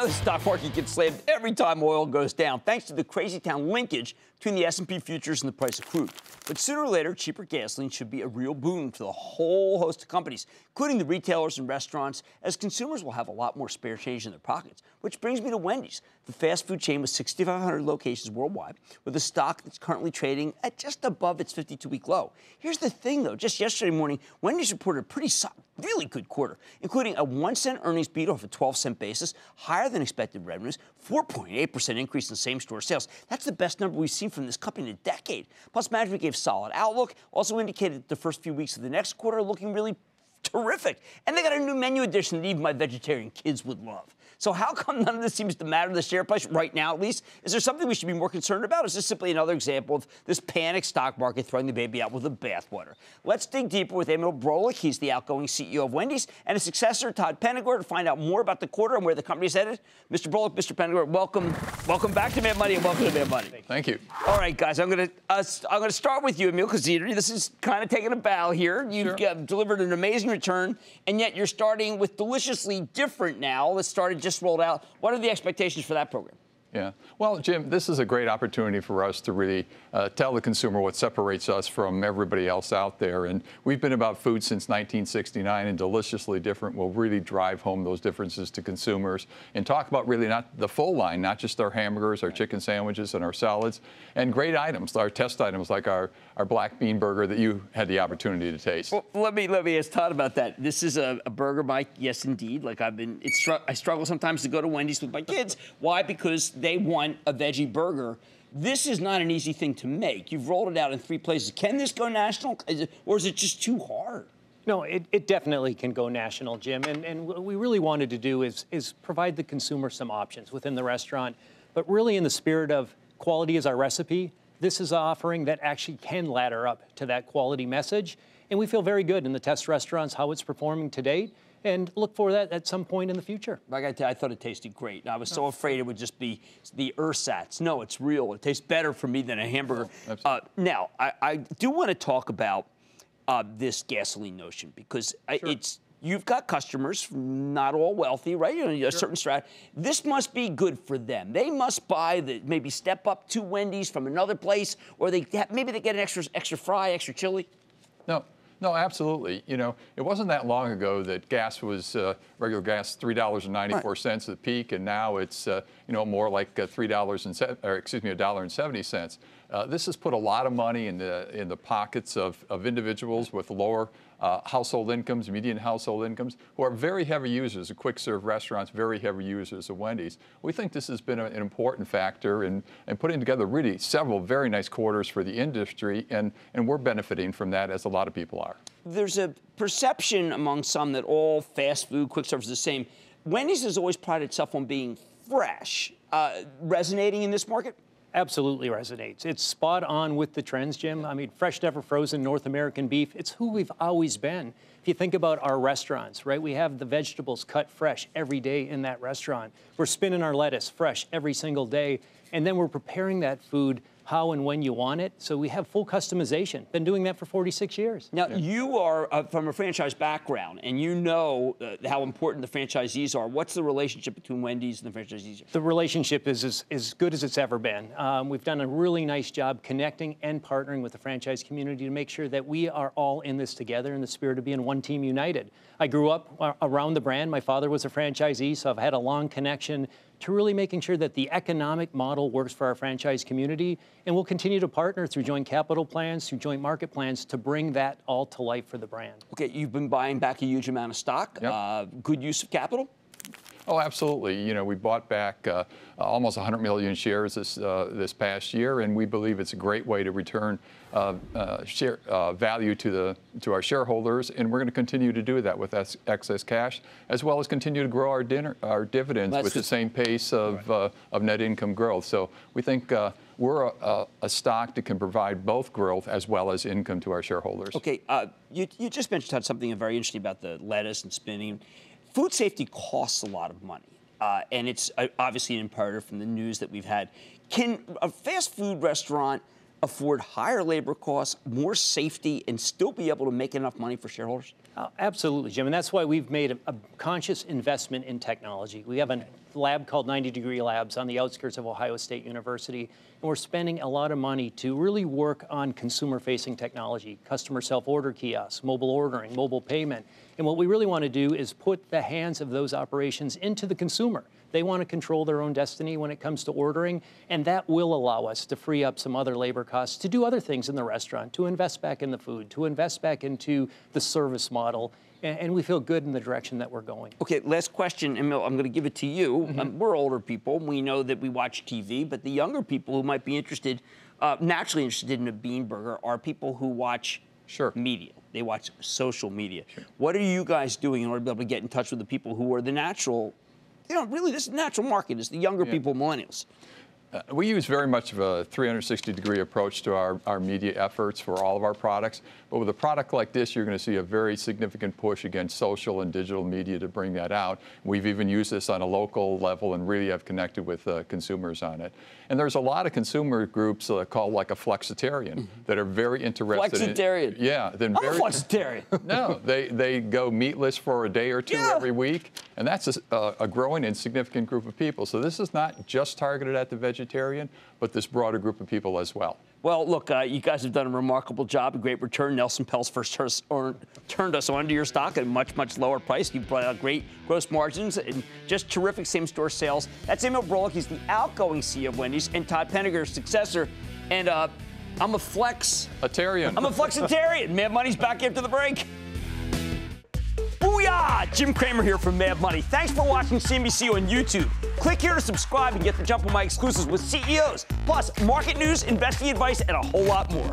know the stock market gets slammed every time oil goes down, thanks to the crazy town linkage between the S&P futures and the price of crude. But sooner or later, cheaper gasoline should be a real boon for the whole host of companies, including the retailers and restaurants, as consumers will have a lot more spare change in their pockets. Which brings me to Wendy's. The fast food chain with 6,500 locations worldwide, with a stock that's currently trading at just above its 52 week low. Here's the thing, though just yesterday morning, Wendy's reported a pretty solid, really good quarter, including a 1 cent earnings beat off a 12 cent basis, higher than expected revenues, 4.8% increase in same store sales. That's the best number we've seen from this company in a decade. Plus, management gave solid outlook, also indicated the first few weeks of the next quarter looking really terrific. And they got a new menu addition that even my vegetarian kids would love. So how come none of this seems to matter to the share price right now, at least? Is there something we should be more concerned about? Is this simply another example of this panic stock market throwing the baby out with the bathwater? Let's dig deeper with Emil Brolick. He's the outgoing CEO of Wendy's and his successor, Todd Pentagor, to find out more about the quarter and where the company is headed. Mr. Brolick, Mr. Pentagor, welcome, welcome back to Mad Money and welcome to Mad Money. Thank you. All right, guys, I'm gonna uh, I'm gonna start with you, Emil, because this is kind of taking a bow here. You've sure. delivered an amazing return, and yet you're starting with deliciously different now. That started just just rolled out. What are the expectations for that program? Yeah. Well, Jim, this is a great opportunity for us to really uh, tell the consumer what separates us from everybody else out there. And we've been about food since 1969 and deliciously different. We'll really drive home those differences to consumers and talk about really not the full line, not just our hamburgers, our chicken sandwiches, and our salads, and great items, our test items like our, our black bean burger that you had the opportunity to taste. Well, let me let me ask Todd about that. This is a, a burger, Mike. Yes, indeed. Like I've been, it's I struggle sometimes to go to Wendy's with my kids. Why? Because they want a veggie burger. This is not an easy thing to make. You've rolled it out in three places. Can this go national, is it, or is it just too hard? No, it, it, definitely can go national, Jim. And, and what we really wanted to do is, is provide the consumer some options within the restaurant, but really in the spirit of quality is our recipe. This is an offering that actually can ladder up to that quality message. And we feel very good in the test restaurants, how it's performing to date and look for that at some point in the future. Like I, t- I thought it tasted great. I was so afraid it would just be the ersatz. No, it's real. It tastes better for me than a hamburger. Oh, uh, now, I, I do want to talk about uh, this gasoline notion because sure. I, it's you've got customers, not all wealthy, right? You know, a sure. certain strata. This must be good for them. They must buy the maybe step up to Wendy's from another place, or they maybe they get an extra extra fry, extra chili. No, no, absolutely. You know, it wasn't that long ago that gas was uh, regular gas three dollars and ninety four cents right. at the peak, and now it's uh, you know more like uh, three dollars and se- or excuse me, a dollar and seventy cents. Uh, this has put a lot of money in the in the pockets of, of individuals with lower uh, household incomes, median household incomes, who are very heavy users of quick serve restaurants, very heavy users of Wendy's. We think this has been a, an important factor in, in putting together really several very nice quarters for the industry, and, and we're benefiting from that as a lot of people are. There's a perception among some that all fast food, quick serve is the same. Wendy's has always prided itself on being fresh. Uh, resonating in this market? absolutely resonates. It's spot on with the trends, Jim. I mean, fresh, never frozen North American beef, it's who we've always been. If you think about our restaurants, right, we have the vegetables cut fresh every day in that restaurant. We're spinning our lettuce fresh every single day, and then we're preparing that food how and when you want it. So we have full customization. Been doing that for 46 years. Now, yeah. you are uh, from a franchise background, and you know uh, how important the franchisees are. What's the relationship between Wendy's and the franchisees? The relationship is as, as good as it's ever been. Um, we've done a really nice job connecting and partnering with the franchise community to make sure that we are all in this together in the spirit of being one team united. I grew up uh, around the brand. My father was a franchisee, so I've had a long connection to really making sure that the economic model works for our franchise community. And we'll continue to partner through joint capital plans, through joint market plans to bring that all to life for the brand. Okay, you've been buying back a huge amount of stock. Yep. Uh, good use of capital. Oh, absolutely. You know, we bought back uh, uh almost 100 million shares this uh, this past year, and we believe it's a great way to return uh, uh share uh, value to the to our shareholders, and we're going to continue to do that with excess cash, as well as continue to grow our dinner our dividends with the same pace of right. of net income growth. So we think. we're a, a, stock that can provide both growth as well as income to our shareholders. Okay, you, you just mentioned something very interesting about the lettuce and spinning food safety costs a lot of money. Uh, and it's uh, obviously an imperative from the news that we've had. Can a fast food restaurant afford higher labor costs, more safety, and still be able to make enough money for shareholders? Uh, absolutely, Jim. And that's why we've made a, a conscious investment in technology. We have an lab called 90 Degree Labs on the outskirts of Ohio State University. And we're spending a lot of money to really work on consumer facing technology, customer self order kiosks, mobile ordering, mobile payment. And what we really want to do is put the hands of those operations into the consumer. They want to control their own destiny when it comes to ordering, and that will allow us to free up some other labor costs to do other things in the restaurant, to invest back in the food, to invest back into the service model, and, and, we feel good in the direction that we're going. Okay, last question, Emil. I'm going to give it to you. Mm-hmm. Um, we're older people. We know that we watch TV, but the younger people who might be interested, uh, naturally interested in a bean burger, are people who watch sure. media. They watch social media. Sure. What are you guys doing in order to be able to get in touch with the people who are the natural? You know, really, this natural market is the younger yeah. people, millennials. Uh, we use very much of a 360 degree approach to our, our media efforts for all of our products. But with a product like this, you're going to see a very significant push against social and digital media to bring that out. We've even used this on a local level and really have connected with uh, consumers on it. And there's a lot of consumer groups uh, called like a flexitarian mm -hmm. that are very interested flexitarian. in. Yeah. Then I'm very, a flexitarian. no, they, they go meatless for a day or two yeah. every week. And that's a, a growing and significant group of people. So this is not just targeted at the vegetarian vegetarian, but this broader group of people as well. Well, look, uh, you guys have done a remarkable job, a great return. Nelson Peltz first or, turned us onto your stock at a much, much lower price. You brought out great gross margins and just terrific same-store sales. That's Emil Brolick. He's the outgoing CEO of Wendy's and Todd Penninger's successor. And uh, I'm a flex. Atarian. I'm a flexitarian. Man, Money's back after the break. Ah, Jim Kramer here from Mad Money. Thanks for watching CNBC on YouTube. Click here to subscribe and get the jump on my exclusives with CEOs, plus market news, investing advice, and a whole lot more.